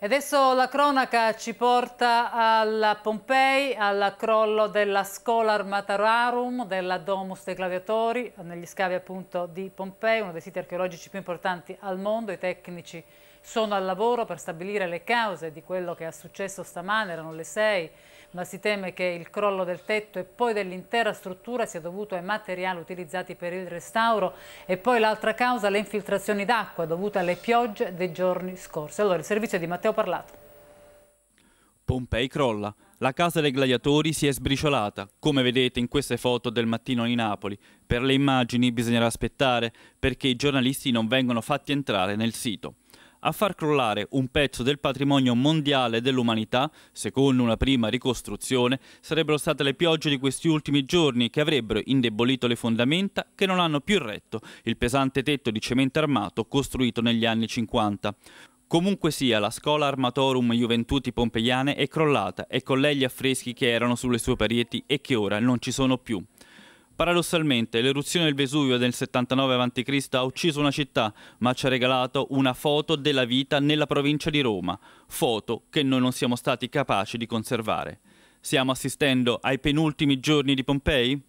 E adesso la cronaca ci porta alla Pompei, al crollo della Scholar Matararum, della Domus dei Gladiatori, negli scavi appunto di Pompei, uno dei siti archeologici più importanti al mondo. I tecnici sono al lavoro per stabilire le cause di quello che è successo stamane, erano le 6, ma si teme che il crollo del tetto e poi dell'intera struttura sia dovuto ai materiali utilizzati per il restauro e poi l'altra causa le infiltrazioni d'acqua dovute alle piogge dei giorni scorsi. Allora il servizio di Matteo Parlato. Pompei crolla. La casa dei gladiatori si è sbriciolata, come vedete in queste foto del mattino di Napoli. Per le immagini bisognerà aspettare perché i giornalisti non vengono fatti entrare nel sito a far crollare un pezzo del patrimonio mondiale dell'umanità, secondo una prima ricostruzione, sarebbero state le piogge di questi ultimi giorni che avrebbero indebolito le fondamenta che non hanno più retto il pesante tetto di cemento armato costruito negli anni 50. Comunque sia, la scola Armatorum Juventuti Pompeiane è crollata e con lei gli affreschi che erano sulle sue pareti e che ora non ci sono più. Paradossalmente, l'eruzione del Vesuvio del 79 a.C. ha ucciso una città, ma ci ha regalato una foto della vita nella provincia di Roma, foto che noi non siamo stati capaci di conservare. Stiamo assistendo ai penultimi giorni di Pompei?